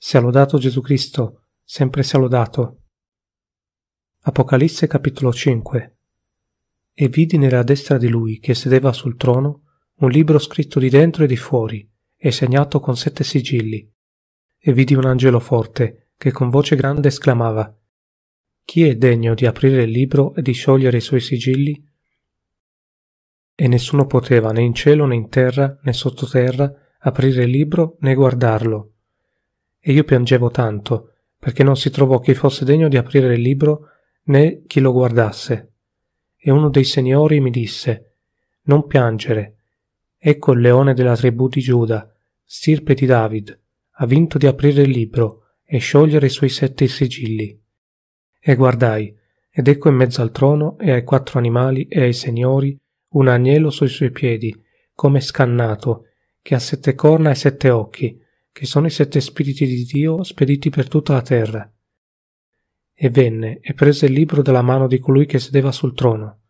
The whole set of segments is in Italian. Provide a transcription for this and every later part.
Sia lodato Gesù Cristo, sempre sia lodato. Apocalisse capitolo 5 E vidi nella destra di lui, che sedeva sul trono, un libro scritto di dentro e di fuori, e segnato con sette sigilli. E vidi un angelo forte, che con voce grande esclamava Chi è degno di aprire il libro e di sciogliere i suoi sigilli? E nessuno poteva né in cielo né in terra né sottoterra aprire il libro né guardarlo e io piangevo tanto, perché non si trovò chi fosse degno di aprire il libro né chi lo guardasse. E uno dei signori mi disse Non piangere. Ecco il leone della tribù di Giuda, stirpe di David, ha vinto di aprire il libro e sciogliere i suoi sette sigilli. E guardai, ed ecco in mezzo al trono e ai quattro animali e ai signori un agnello sui suoi piedi, come scannato, che ha sette corna e sette occhi, che sono i sette spiriti di Dio spediti per tutta la terra. E venne e prese il libro dalla mano di colui che sedeva sul trono,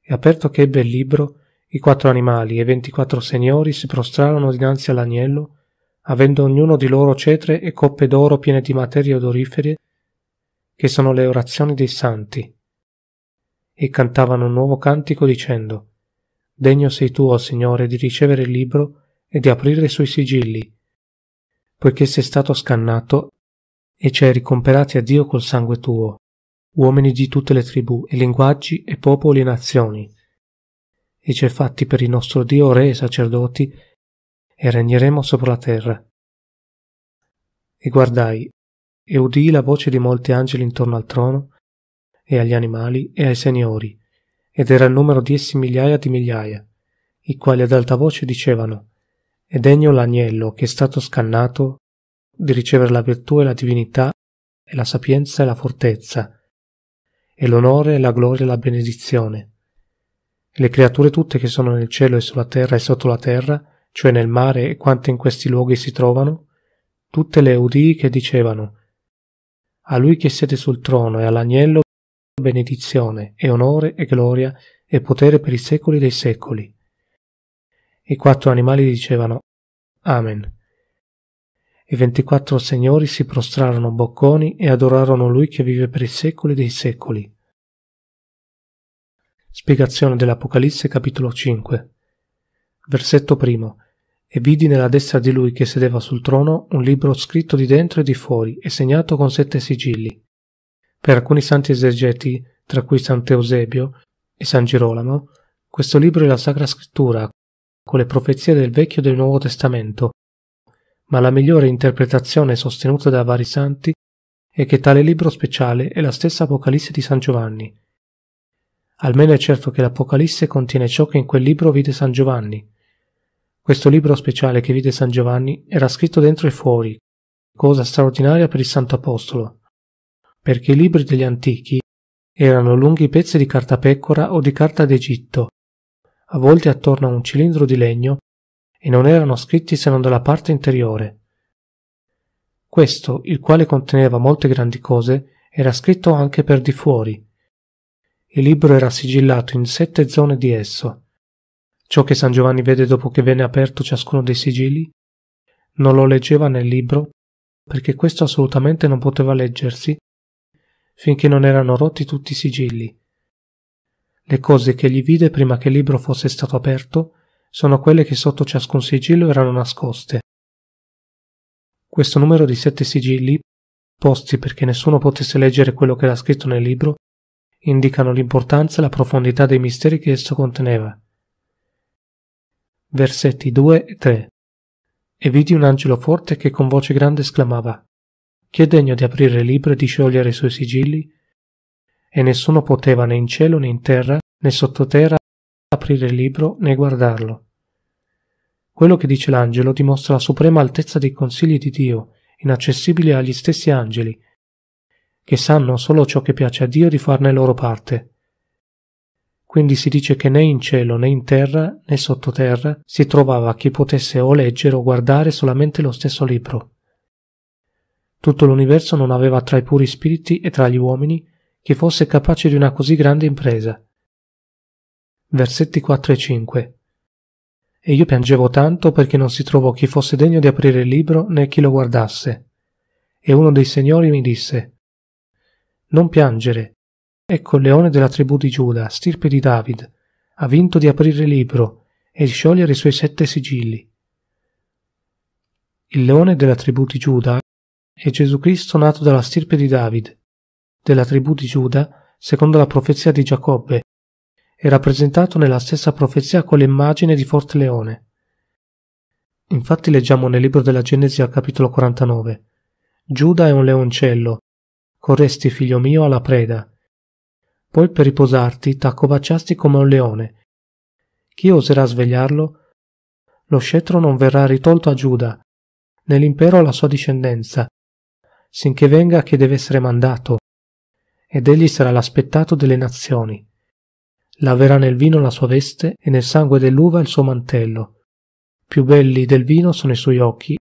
e aperto che ebbe il libro, i quattro animali e ventiquattro signori si prostrarono dinanzi all'agnello, avendo ognuno di loro cetre e coppe d'oro piene di materie odorifere, che sono le orazioni dei santi. E cantavano un nuovo cantico dicendo, Degno sei tu, o Signore, di ricevere il libro e di aprire i suoi sigilli, poiché sei stato scannato e ci hai ricomperati a Dio col sangue tuo, uomini di tutte le tribù e linguaggi e popoli e nazioni, e ci hai fatti per il nostro Dio re e sacerdoti, e regneremo sopra la terra. E guardai, e udii la voce di molti angeli intorno al trono, e agli animali e ai signori, ed era il numero di essi migliaia di migliaia, i quali ad alta voce dicevano è degno l'agnello che è stato scannato di ricevere la virtù e la divinità e la sapienza e la fortezza, e l'onore e la gloria e la benedizione. le creature tutte che sono nel cielo e sulla terra e sotto la terra, cioè nel mare e quante in questi luoghi si trovano, tutte le udii che dicevano a lui che siede sul trono e all'agnello benedizione e onore e gloria e potere per i secoli dei secoli. I quattro animali dicevano Amen. I ventiquattro signori si prostrarono bocconi e adorarono lui che vive per i secoli dei secoli. Spiegazione dell'Apocalisse capitolo 5 Versetto primo E vidi nella destra di lui che sedeva sul trono un libro scritto di dentro e di fuori e segnato con sette sigilli. Per alcuni santi esegeti, tra cui Sant'Eusebio e San Girolamo, questo libro è la Sacra Scrittura, con le profezie del Vecchio e del Nuovo Testamento, ma la migliore interpretazione sostenuta da vari santi è che tale libro speciale è la stessa Apocalisse di San Giovanni. Almeno è certo che l'Apocalisse contiene ciò che in quel libro vide San Giovanni. Questo libro speciale che vide San Giovanni era scritto dentro e fuori, cosa straordinaria per il Santo Apostolo, perché i libri degli antichi erano lunghi pezzi di carta pecora o di carta d'Egitto, avvolti attorno a un cilindro di legno e non erano scritti se non dalla parte interiore. Questo, il quale conteneva molte grandi cose, era scritto anche per di fuori. Il libro era sigillato in sette zone di esso. Ciò che San Giovanni vede dopo che venne aperto ciascuno dei sigilli non lo leggeva nel libro perché questo assolutamente non poteva leggersi finché non erano rotti tutti i sigilli le cose che egli vide prima che il libro fosse stato aperto sono quelle che sotto ciascun sigillo erano nascoste. Questo numero di sette sigilli, posti perché nessuno potesse leggere quello che era scritto nel libro, indicano l'importanza e la profondità dei misteri che esso conteneva. Versetti 2 e 3 E vidi un angelo forte che con voce grande esclamava Chi è degno di aprire il libro e di sciogliere i suoi sigilli e nessuno poteva né in cielo né in terra né sottoterra aprire il libro né guardarlo. Quello che dice l'angelo dimostra la suprema altezza dei consigli di Dio, inaccessibili agli stessi angeli, che sanno solo ciò che piace a Dio di farne loro parte. Quindi si dice che né in cielo né in terra né sottoterra si trovava chi potesse o leggere o guardare solamente lo stesso libro. Tutto l'universo non aveva tra i puri spiriti e tra gli uomini che fosse capace di una così grande impresa. Versetti 4 e 5 E io piangevo tanto perché non si trovò chi fosse degno di aprire il libro né chi lo guardasse. E uno dei signori mi disse, Non piangere, ecco il leone della tribù di Giuda, stirpe di David, ha vinto di aprire il libro e di sciogliere i suoi sette sigilli. Il leone della tribù di Giuda è Gesù Cristo nato dalla stirpe di David, della tribù di Giuda, secondo la profezia di Giacobbe, è rappresentato nella stessa profezia con l'immagine di forte leone. Infatti leggiamo nel libro della Genesi al capitolo 49 Giuda è un leoncello, corresti figlio mio alla preda. Poi per riposarti t'accovacciasti come un leone. Chi oserà svegliarlo? Lo scettro non verrà ritolto a Giuda, nell'impero alla sua discendenza, sinché venga che deve essere mandato, ed egli sarà l'aspettato delle nazioni. Laverà nel vino la sua veste e nel sangue dell'uva il suo mantello. Più belli del vino sono i suoi occhi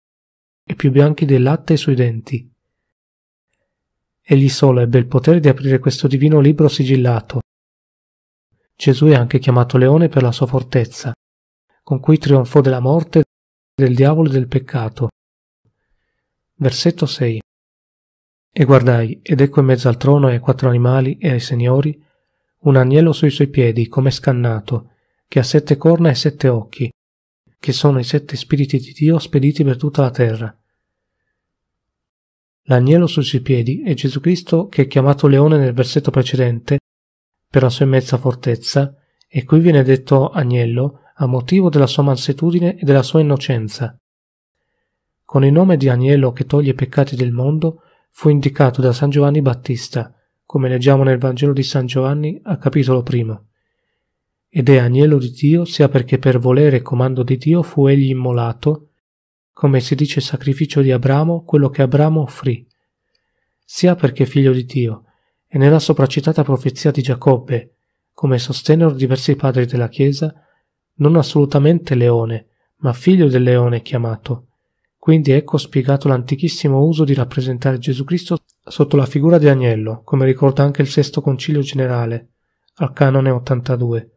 e più bianchi del latte i suoi denti. Egli solo ebbe il potere di aprire questo divino libro sigillato. Gesù è anche chiamato leone per la sua fortezza, con cui trionfò della morte, del diavolo e del peccato. Versetto 6 e guardai, ed ecco in mezzo al trono e ai quattro animali e ai signori, un agnello sui suoi piedi, come scannato, che ha sette corna e sette occhi, che sono i sette spiriti di Dio spediti per tutta la terra. L'agnello sui suoi piedi è Gesù Cristo che è chiamato leone nel versetto precedente per la sua immensa fortezza, e qui viene detto agnello a motivo della sua mansetudine e della sua innocenza. Con il nome di agnello che toglie i peccati del mondo, fu indicato da San Giovanni Battista, come leggiamo nel Vangelo di San Giovanni a capitolo primo. Ed è agnello di Dio sia perché per volere e comando di Dio fu egli immolato, come si dice sacrificio di Abramo, quello che Abramo offrì, sia perché figlio di Dio, e nella sopracitata profezia di Giacobbe, come sostennero diversi padri della Chiesa, non assolutamente leone, ma figlio del leone chiamato, quindi ecco spiegato l'antichissimo uso di rappresentare Gesù Cristo sotto la figura di agnello, come ricorda anche il sesto concilio generale, al canone 82,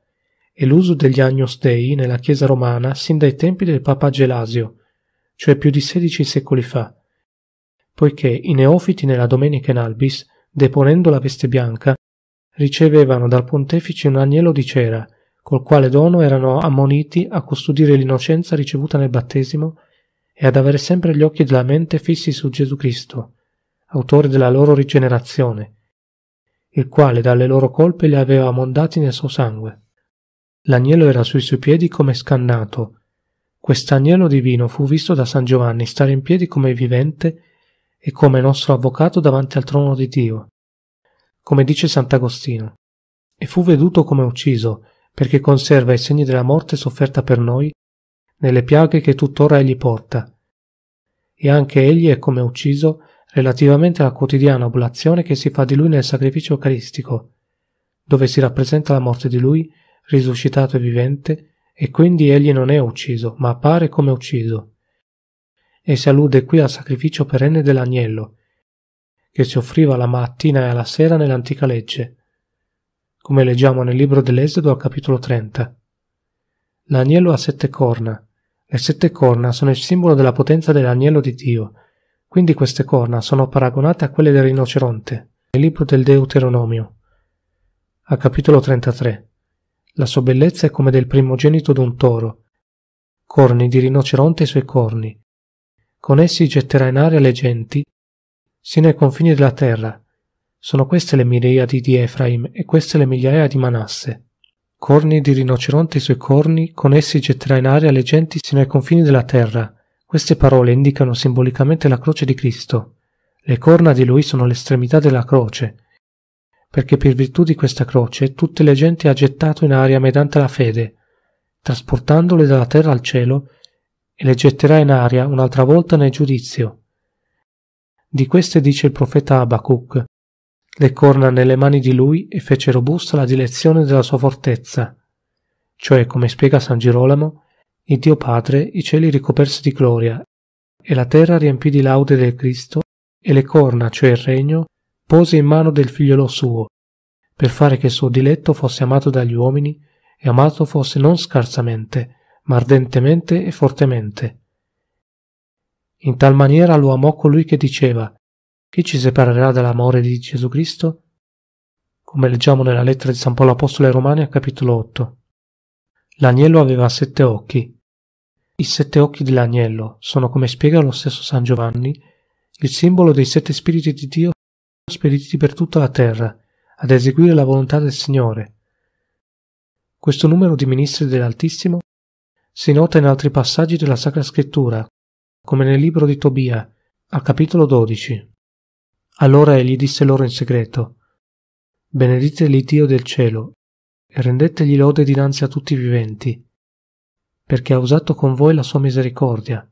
e l'uso degli Agnus Dei nella Chiesa romana sin dai tempi del Papa Gelasio, cioè più di sedici secoli fa, poiché i neofiti nella Domenica in Albis, deponendo la veste bianca, ricevevano dal pontefice un agnello di cera, col quale dono erano ammoniti a custodire l'innocenza ricevuta nel battesimo e ad avere sempre gli occhi della mente fissi su Gesù Cristo, autore della loro rigenerazione, il quale dalle loro colpe li aveva mondati nel suo sangue. L'agnello era sui suoi piedi come scannato. Quest'agnello divino fu visto da San Giovanni stare in piedi come vivente e come nostro avvocato davanti al trono di Dio, come dice Sant'Agostino. E fu veduto come ucciso, perché conserva i segni della morte sofferta per noi nelle piaghe che tuttora egli porta. E anche egli è come ucciso relativamente alla quotidiana oblazione che si fa di lui nel sacrificio eucaristico, dove si rappresenta la morte di lui, risuscitato e vivente, e quindi egli non è ucciso, ma appare come ucciso. E si allude qui al sacrificio perenne dell'agnello, che si offriva alla mattina e alla sera nell'antica legge, come leggiamo nel libro dell'Esodo al capitolo 30. L'agnello ha sette corna, le sette corna sono il simbolo della potenza dell'agnello di Dio, quindi queste corna sono paragonate a quelle del rinoceronte, nel libro del Deuteronomio. A capitolo 33. La sua bellezza è come del primogenito d'un toro, corni di rinoceronte i suoi corni. Con essi getterà in aria le genti, sino ai confini della terra. Sono queste le miriadi di Efraim e queste le migliaia di Manasse. Corni di rinoceronte i suoi corni, con essi getterà in aria le genti sino ai confini della terra. Queste parole indicano simbolicamente la croce di Cristo. Le corna di lui sono l'estremità della croce, perché per virtù di questa croce tutte le genti ha gettato in aria mediante la fede, trasportandole dalla terra al cielo, e le getterà in aria un'altra volta nel giudizio. Di queste dice il profeta Abacuc, le corna nelle mani di lui e fece robusta la direzione della sua fortezza. Cioè, come spiega San Girolamo, il Dio Padre i cieli ricoperse di gloria, e la terra riempì di laude del Cristo, e le corna, cioè il regno, pose in mano del figliolo suo, per fare che il suo diletto fosse amato dagli uomini, e amato fosse non scarsamente, ma ardentemente e fortemente. In tal maniera lo amò colui che diceva chi ci separerà dall'amore di Gesù Cristo? Come leggiamo nella lettera di San Paolo Apostolo ai Romani a capitolo 8. L'agnello aveva sette occhi. I sette occhi dell'agnello sono, come spiega lo stesso San Giovanni, il simbolo dei sette spiriti di Dio spediti per tutta la terra, ad eseguire la volontà del Signore. Questo numero di ministri dell'Altissimo si nota in altri passaggi della Sacra Scrittura, come nel libro di Tobia, al capitolo 12. Allora egli disse loro in segreto, Benedite l'Iddio del cielo, e rendetegli lode dinanzi a tutti i viventi, perché ha usato con voi la sua misericordia.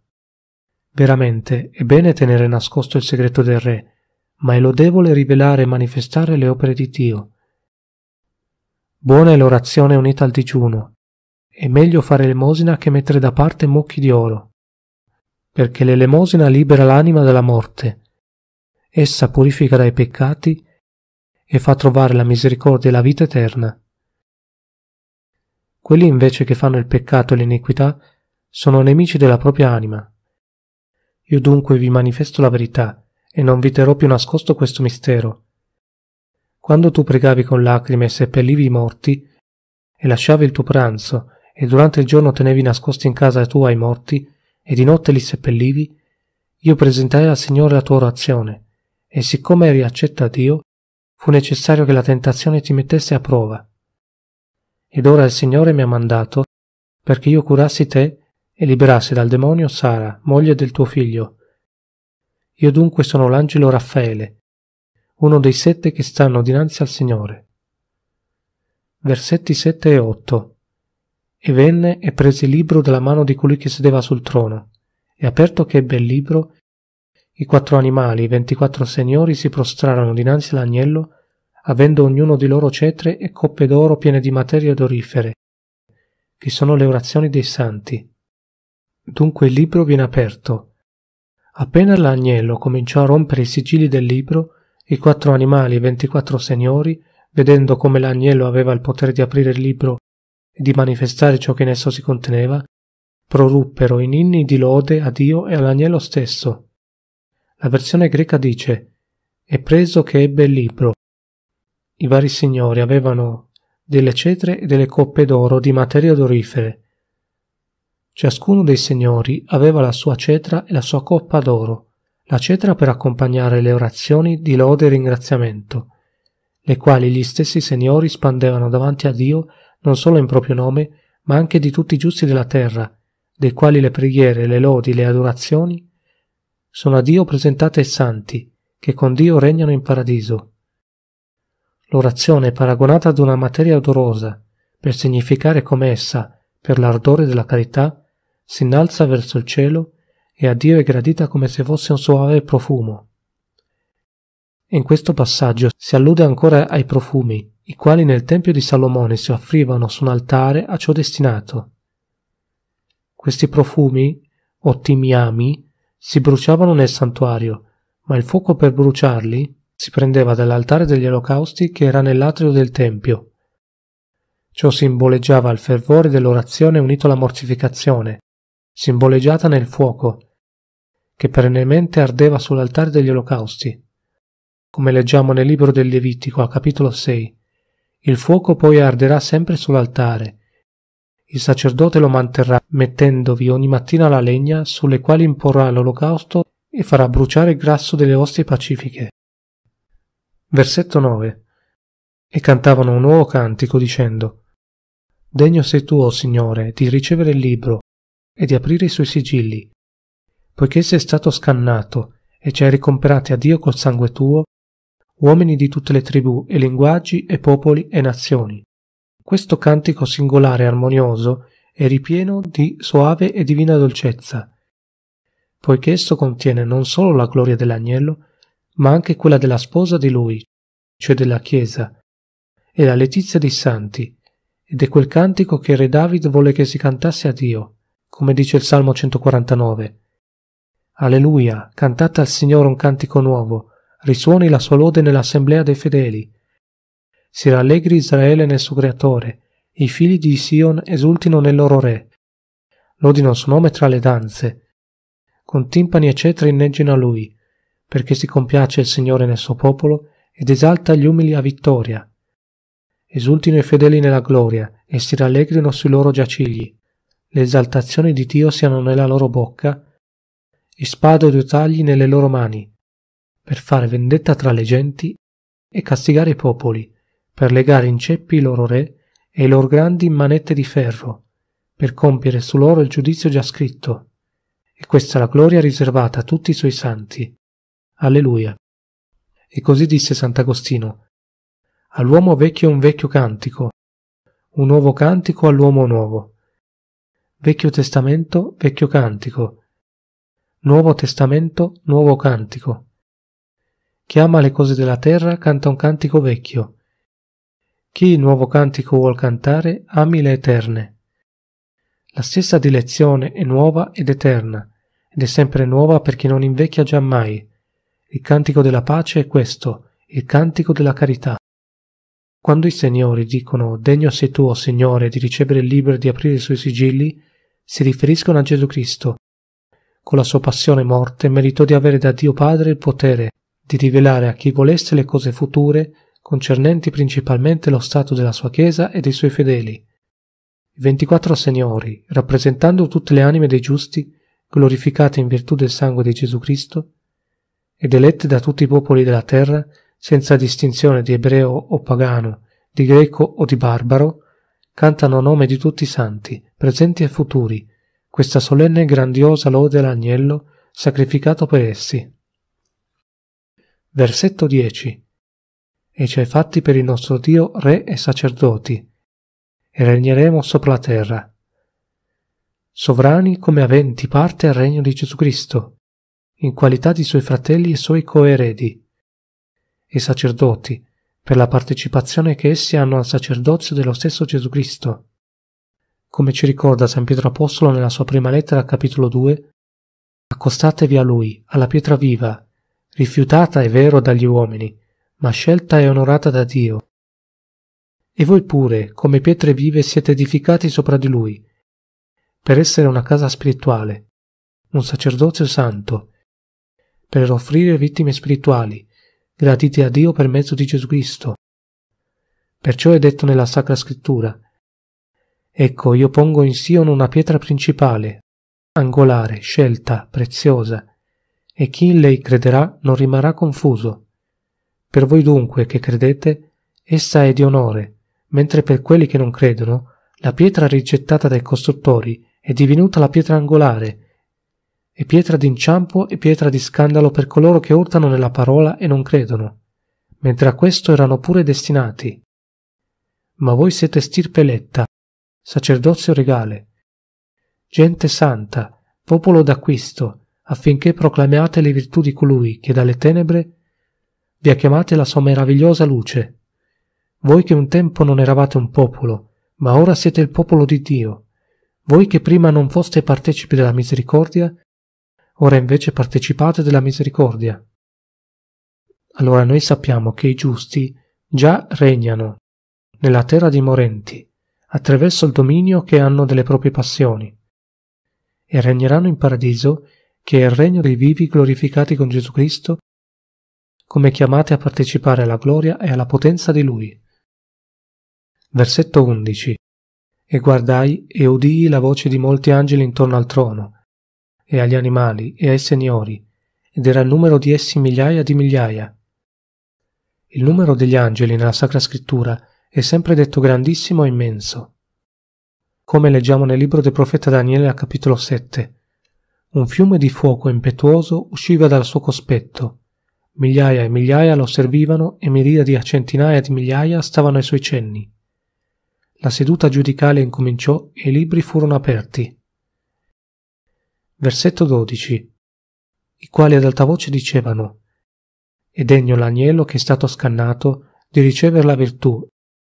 Veramente è bene tenere nascosto il segreto del Re, ma è lodevole rivelare e manifestare le opere di Dio. Buona è l'orazione unita al digiuno, è meglio fare elemosina che mettere da parte mucchi di oro, perché l'elemosina libera l'anima dalla morte, Essa purifica dai peccati e fa trovare la misericordia e la vita eterna. Quelli invece che fanno il peccato e l'iniquità sono nemici della propria anima. Io dunque vi manifesto la verità e non vi terrò più nascosto questo mistero. Quando tu pregavi con lacrime e seppellivi i morti, e lasciavi il tuo pranzo, e durante il giorno tenevi nascosti in casa tua i morti, e di notte li seppellivi, io presentai al Signore la tua orazione, e siccome eri accetta a Dio, fu necessario che la tentazione ti mettesse a prova. Ed ora il Signore mi ha mandato perché io curassi te e liberassi dal demonio Sara, moglie del tuo figlio. Io dunque sono l'angelo Raffaele, uno dei sette che stanno dinanzi al Signore. Versetti 7 e 8 E venne e prese il libro dalla mano di colui che sedeva sul trono, e aperto che ebbe il libro, i quattro animali, i ventiquattro signori, si prostrarono dinanzi all'agnello, avendo ognuno di loro cetre e coppe d'oro piene di materie odorifere, che sono le orazioni dei santi. Dunque il libro viene aperto. Appena l'agnello cominciò a rompere i sigilli del libro, i quattro animali e i ventiquattro signori, vedendo come l'agnello aveva il potere di aprire il libro e di manifestare ciò che in esso si conteneva, proruppero in inni di lode a Dio e all'agnello stesso. La versione greca dice «è preso che ebbe il libro». I vari signori avevano delle cetre e delle coppe d'oro di materie odorifere. Ciascuno dei signori aveva la sua cetra e la sua coppa d'oro, la cetra per accompagnare le orazioni di lode e ringraziamento, le quali gli stessi signori spandevano davanti a Dio non solo in proprio nome, ma anche di tutti i giusti della terra, dei quali le preghiere, le lodi, le adorazioni sono a Dio presentate ai santi, che con Dio regnano in paradiso. L'orazione è paragonata ad una materia odorosa, per significare come essa, per l'ardore della carità, si innalza verso il cielo e a Dio è gradita come se fosse un soave profumo. In questo passaggio si allude ancora ai profumi, i quali nel Tempio di Salomone si offrivano su un altare a ciò destinato. Questi profumi, o timiami, si bruciavano nel santuario, ma il fuoco per bruciarli si prendeva dall'altare degli olocausti che era nell'atrio del tempio. Ciò simboleggiava il fervore dell'orazione unito alla mortificazione, simboleggiata nel fuoco, che perennemente ardeva sull'altare degli olocausti. Come leggiamo nel libro del Levitico, a capitolo 6, il fuoco poi arderà sempre sull'altare, il sacerdote lo manterrà mettendovi ogni mattina la legna sulle quali imporrà l'olocausto e farà bruciare il grasso delle ostie pacifiche. Versetto 9. E cantavano un nuovo cantico dicendo Degno sei tu, o oh Signore, di ricevere il libro e di aprire i suoi sigilli, poiché sei stato scannato e ci hai ricomperati a Dio col sangue tuo, uomini di tutte le tribù e linguaggi e popoli e nazioni questo cantico singolare e armonioso è ripieno di soave e divina dolcezza, poiché esso contiene non solo la gloria dell'agnello, ma anche quella della sposa di lui, cioè della Chiesa, e la letizia dei santi, ed è quel cantico che Re David vuole che si cantasse a Dio, come dice il Salmo 149. Alleluia, cantate al Signore un cantico nuovo, risuoni la sua lode nell'assemblea dei fedeli, si rallegri Israele nel suo creatore, i figli di Sion esultino nel loro re. Lodino il suo nome tra le danze. Con timpani e cetri inneggino a lui, perché si compiace il Signore nel suo popolo ed esalta gli umili a vittoria. Esultino i fedeli nella gloria e si rallegrino sui loro giacigli. Le esaltazioni di Dio siano nella loro bocca, e spade ed tagli nelle loro mani, per fare vendetta tra le genti e castigare i popoli, per legare in ceppi i loro re e i loro grandi in manette di ferro, per compiere su loro il giudizio già scritto. E questa è la gloria riservata a tutti i suoi santi. Alleluia. E così disse Sant'Agostino, all'uomo vecchio un vecchio cantico, un nuovo cantico all'uomo nuovo. Vecchio Testamento, vecchio cantico. Nuovo Testamento, nuovo cantico. Chi ama le cose della terra canta un cantico vecchio, chi il nuovo cantico vuol cantare, ami le eterne. La stessa dilezione è nuova ed eterna, ed è sempre nuova per chi non invecchia giammai. Il cantico della pace è questo, il cantico della carità. Quando i signori dicono degno sei tu, o Signore, di ricevere il libro e di aprire i suoi sigilli, si riferiscono a Gesù Cristo. Con la sua passione morte meritò di avere da Dio Padre il potere di rivelare a chi volesse le cose future concernenti principalmente lo stato della sua Chiesa e dei suoi fedeli. I ventiquattro signori, rappresentando tutte le anime dei giusti, glorificate in virtù del sangue di Gesù Cristo, ed elette da tutti i popoli della terra, senza distinzione di ebreo o pagano, di greco o di barbaro, cantano a nome di tutti i santi, presenti e futuri, questa solenne e grandiosa lode all'agnello sacrificato per essi. Versetto 10 e ci hai fatti per il nostro Dio re e sacerdoti, e regneremo sopra la terra. Sovrani come aventi parte al regno di Gesù Cristo, in qualità di suoi fratelli e suoi coeredi, e sacerdoti, per la partecipazione che essi hanno al sacerdozio dello stesso Gesù Cristo. Come ci ricorda San Pietro Apostolo nella sua prima lettera al capitolo 2, accostatevi a lui, alla pietra viva, rifiutata è vero dagli uomini, ma scelta e onorata da Dio. E voi pure, come pietre vive, siete edificati sopra di lui, per essere una casa spirituale, un sacerdozio santo, per offrire vittime spirituali, gradite a Dio per mezzo di Gesù Cristo. Perciò è detto nella Sacra Scrittura, Ecco, io pongo in Sion una pietra principale, angolare, scelta, preziosa, e chi in lei crederà non rimarrà confuso. Per voi dunque che credete, essa è di onore, mentre per quelli che non credono, la pietra rigettata dai costruttori è divenuta la pietra angolare, e pietra d'inciampo e pietra di scandalo per coloro che urtano nella parola e non credono, mentre a questo erano pure destinati. Ma voi siete stirpe eletta, sacerdozio regale, gente santa, popolo d'acquisto, affinché proclamiate le virtù di colui che dalle tenebre vi ha chiamate la sua meravigliosa luce. Voi che un tempo non eravate un popolo, ma ora siete il popolo di Dio. Voi che prima non foste partecipi della misericordia, ora invece partecipate della misericordia. Allora noi sappiamo che i giusti già regnano nella terra dei morenti, attraverso il dominio che hanno delle proprie passioni, e regneranno in paradiso, che è il regno dei vivi glorificati con Gesù Cristo come chiamate a partecipare alla gloria e alla potenza di Lui. Versetto 11. E guardai e udii la voce di molti angeli intorno al trono, e agli animali, e ai signori, ed era il numero di essi migliaia di migliaia. Il numero degli angeli nella Sacra Scrittura è sempre detto grandissimo e immenso. Come leggiamo nel libro del profeta Daniele al capitolo 7, un fiume di fuoco impetuoso usciva dal suo cospetto, Migliaia e migliaia lo servivano e miriadi a centinaia di migliaia stavano ai suoi cenni. La seduta giudicale incominciò e i libri furono aperti. Versetto 12. I quali ad alta voce dicevano: E degno l'agnello che è stato scannato di ricevere la virtù,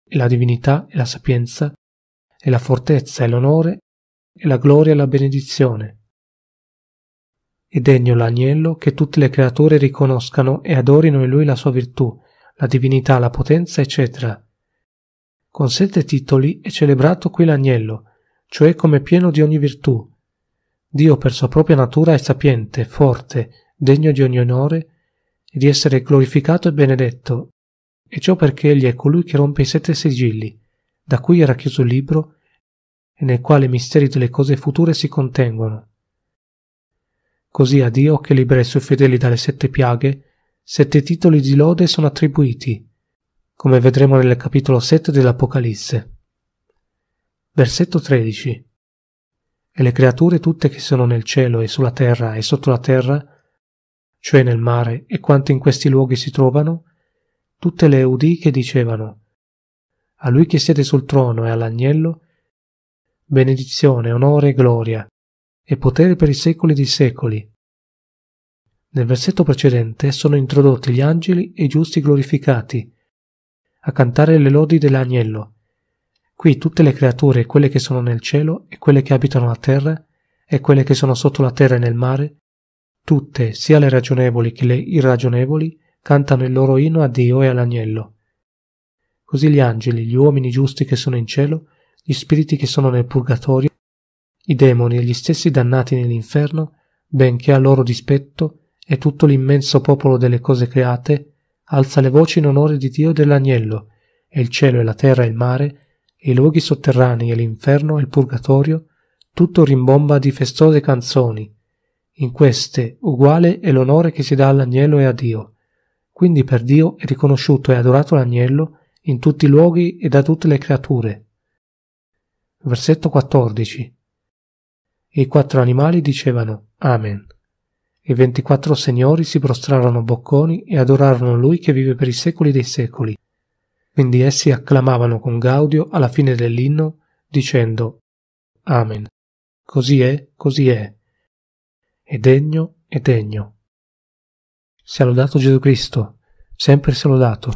e la divinità e la sapienza, e la fortezza e l'onore, e la gloria e la benedizione e degno l'agnello che tutte le creature riconoscano e adorino in lui la sua virtù, la divinità, la potenza, eccetera. Con sette titoli è celebrato qui l'agnello, cioè come pieno di ogni virtù. Dio per sua propria natura è sapiente, forte, degno di ogni onore e di essere glorificato e benedetto, e ciò perché egli è colui che rompe i sette sigilli, da cui era chiuso il libro e nel quale i misteri delle cose future si contengono. Così a Dio, che libera i suoi fedeli dalle sette piaghe, sette titoli di lode sono attribuiti, come vedremo nel capitolo 7 dell'Apocalisse. Versetto 13. E le creature tutte che sono nel cielo e sulla terra e sotto la terra, cioè nel mare e quante in questi luoghi si trovano, tutte le udì che dicevano, a lui che siede sul trono e all'agnello, benedizione, onore e gloria, e potere per i secoli dei secoli. Nel versetto precedente sono introdotti gli angeli e i giusti glorificati a cantare le lodi dell'agnello. Qui tutte le creature, quelle che sono nel cielo e quelle che abitano la terra e quelle che sono sotto la terra e nel mare, tutte, sia le ragionevoli che le irragionevoli, cantano il loro inno a Dio e all'agnello. Così gli angeli, gli uomini giusti che sono in cielo, gli spiriti che sono nel purgatorio i demoni e gli stessi dannati nell'inferno, benché a loro dispetto e tutto l'immenso popolo delle cose create, alza le voci in onore di Dio e dell'agnello, e il cielo e la terra e il mare, e i luoghi sotterranei e l'inferno e il purgatorio, tutto rimbomba di festose canzoni. In queste uguale è l'onore che si dà all'agnello e a Dio. Quindi per Dio è riconosciuto e adorato l'agnello in tutti i luoghi e da tutte le creature. Versetto 14 e i quattro animali dicevano Amen. I ventiquattro signori si prostrarono bocconi e adorarono lui che vive per i secoli dei secoli. Quindi essi acclamavano con gaudio alla fine dell'inno, dicendo Amen. Così è, così è. E degno, e degno. Sia lodato Gesù Cristo, sempre sia lodato.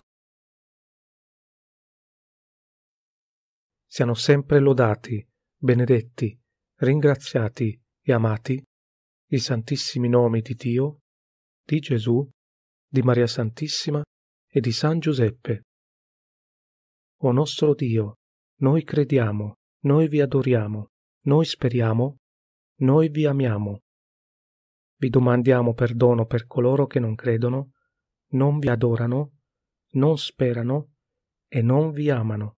Siano sempre lodati, benedetti ringraziati e amati i santissimi nomi di Dio, di Gesù, di Maria Santissima e di San Giuseppe. O nostro Dio, noi crediamo, noi vi adoriamo, noi speriamo, noi vi amiamo. Vi domandiamo perdono per coloro che non credono, non vi adorano, non sperano e non vi amano.